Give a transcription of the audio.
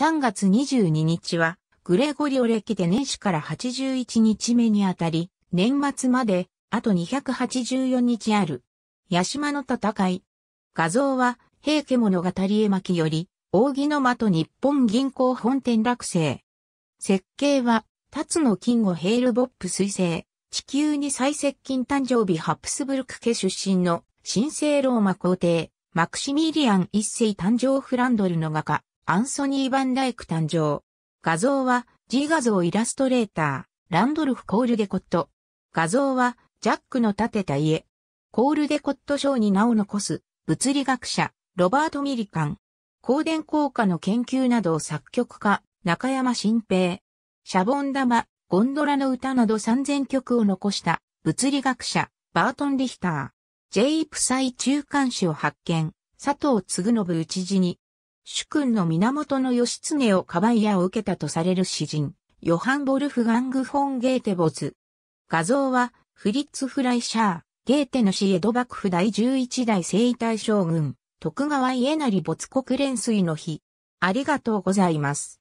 3月22日は、グレゴリオ歴で年始から81日目にあたり、年末まで、あと284日ある。八島の戦い。画像は、平家物語絵巻より、扇の間と日本銀行本店落成。設計は、辰野金吾ヘールボップ彗星、地球に最接近誕生日ハプスブルク家出身の、神聖ローマ皇帝、マクシミリアン一世誕生フランドルの画家。アンソニー・バンダイク誕生。画像は G 画像イラストレーター、ランドルフ・コールデコット。画像はジャックの建てた家。コールデコット賞に名を残す物理学者、ロバート・ミリカン。光電効果の研究など作曲家、中山新平。シャボン玉、ゴンドラの歌など3000曲を残した物理学者、バートン・リヒター。J プサイ中間誌を発見、佐藤嗣信内地に、主君の源義経をかばいやを受けたとされる詩人、ヨハン・ボルフガング・フォン・ゲーテボズ。画像は、フリッツ・フライシャー、ゲーテの死江戸幕府第11代征夷大将軍、徳川家成没国連水の日。ありがとうございます。